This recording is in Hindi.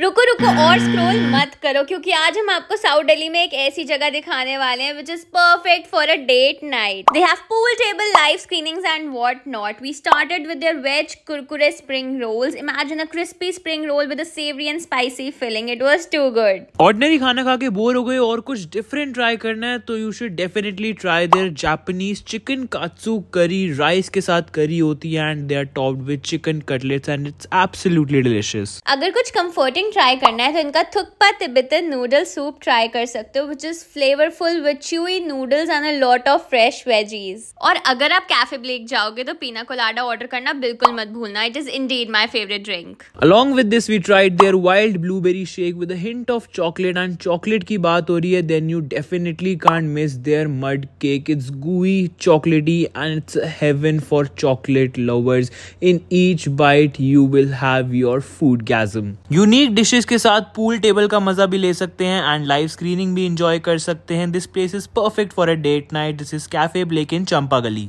रुको रुको और स्क्रॉल hmm. मत करो क्योंकि आज हम आपको साउथ दिल्ली में एक ऐसी जगह दिखाने वाले हैं which is perfect for a date night they have pool table live screenings and what not we started with their veg Kurkure spring rolls imagine a crispy spring roll with a savoury and spicy filling it was too good ordinary खाना खा के बोर हो गए और कुछ डिफरेंट ट्राई करना है तो you should definitely try their Japanese chicken katsu curry rice के साथ करी होती है and they are topped with chicken cutlets and it's absolutely delicious अगर कुछ कंफर्टिंग सेकेंड ट्राई करना है तो इनका thukpa Tibetan noodle soup try कर सकते हो which is flavourful which chewy noodles and a lot of fresh veggies और अगर आप कैफे ब्लेक जाओगे तो पीना कोलाडा ऑर्डर करना बिल्कुल मत भूलना it is indeed my favourite drink along with this we tried their wild blueberry shake with hint of chocolate and chocolate की बात हो रही है then you definitely can't miss their mud cake it's gooey chocolatey and it's heaven for chocolate lovers in each bite you will have your foodgasm unique dishes के साथ पूल टेबल का मजा भी ले सकते हैं एंड लाइव स्क्रीनिंग भी इंजॉय कर सकते हैं this place is perfect for a date night this is cafe Blake in Champa गली